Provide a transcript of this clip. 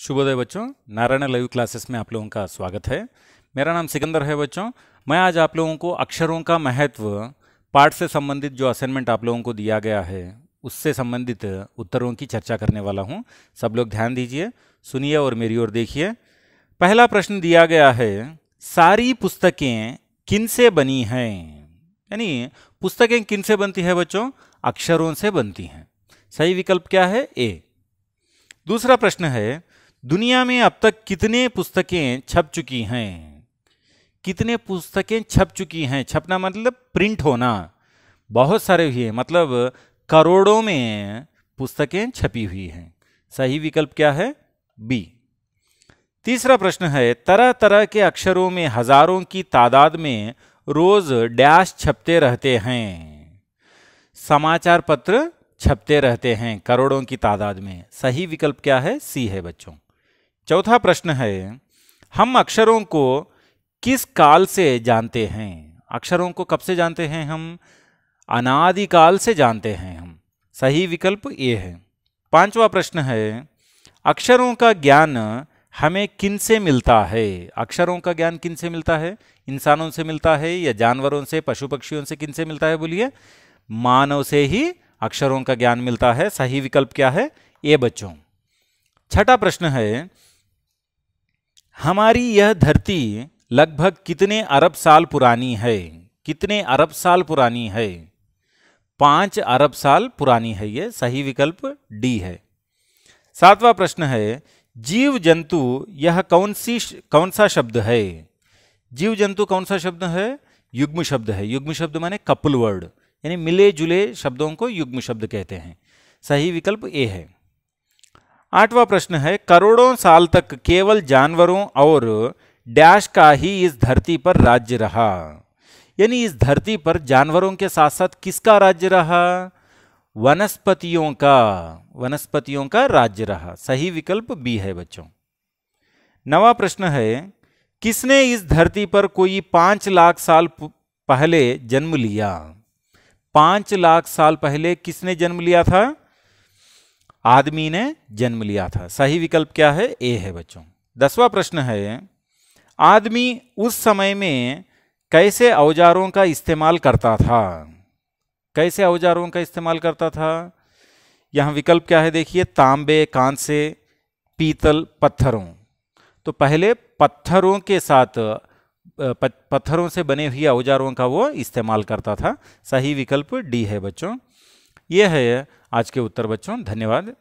शुभोदय बच्चों Narayan live classes में आप लोगों का स्वागत है मेरा नाम सिकंदर है बच्चों मैं आज आप लोगों को अक्षरों का महत्व पाठ से संबंधित जो असाइनमेंट आप लोगों को दिया गया है उससे संबंधित उत्तरों की चर्चा करने वाला हूँ सब लोग ध्यान दीजिए सुनिए और मेरी ओर देखिए पहला प्रश्न दिया गया है सारी पुस्तकें किन से बनी हैं यानी पुस्तकें किन से बनती है बच्चों अक्षरों से बनती हैं सही विकल्प क्या है ए दूसरा प्रश्न है दुनिया में अब तक कितने पुस्तकें छप चुकी हैं कितने पुस्तकें छप चुकी हैं छपना मतलब प्रिंट होना बहुत सारे हुए मतलब करोड़ों में पुस्तकें छपी हुई हैं सही विकल्प क्या है बी तीसरा प्रश्न है तरह तरह के अक्षरों में हजारों की तादाद में रोज डैश छपते रहते हैं समाचार पत्र छपते रहते हैं करोड़ों की तादाद में सही विकल्प क्या है सी है बच्चों चौथा प्रश्न है हम अक्षरों को किस काल से जानते हैं अक्षरों को कब से जानते हैं हम अनादिकाल से जानते हैं हम सही विकल्प ये है पांचवा प्रश्न है अक्षरों का ज्ञान हमें किन से मिलता है अक्षरों का ज्ञान किन से मिलता है इंसानों से मिलता है या जानवरों से पशु पक्षियों से किन से मिलता है बोलिए मानव से ही अक्षरों का ज्ञान मिलता है सही विकल्प क्या है ये बच्चों छठा प्रश्न है हमारी यह धरती लगभग कितने अरब साल पुरानी है कितने अरब साल पुरानी है पाँच अरब साल पुरानी है यह सही विकल्प डी है सातवां प्रश्न है जीव जंतु यह कौन सी कौन सा शब्द है जीव जंतु कौन सा शब्द है युग्म शब्द है युग्म शब्द माने कपल वर्ड यानी मिले जुले शब्दों को युग्म शब्द कहते हैं सही विकल्प ए है आठवां प्रश्न है करोड़ों साल तक केवल जानवरों और डैश का ही इस धरती पर राज्य रहा यानी इस धरती पर जानवरों के साथ साथ किसका राज्य रहा वनस्पतियों का वनस्पतियों का राज्य रहा सही विकल्प बी है बच्चों नवा प्रश्न है किसने इस धरती पर कोई पांच लाख साल पहले जन्म लिया पांच लाख साल पहले किसने जन्म लिया था आदमी ने जन्म लिया था सही विकल्प क्या है ए है बच्चों दसवा प्रश्न है आदमी उस समय में कैसे औजारों का इस्तेमाल करता था कैसे औजारों का इस्तेमाल करता था यहाँ विकल्प क्या है देखिए तांबे कांसे पीतल पत्थरों तो पहले पत्थरों के साथ पत्थरों से बने हुए औजारों का वो इस्तेमाल करता था सही विकल्प डी है बच्चों यह है आज के उत्तर बच्चों धन्यवाद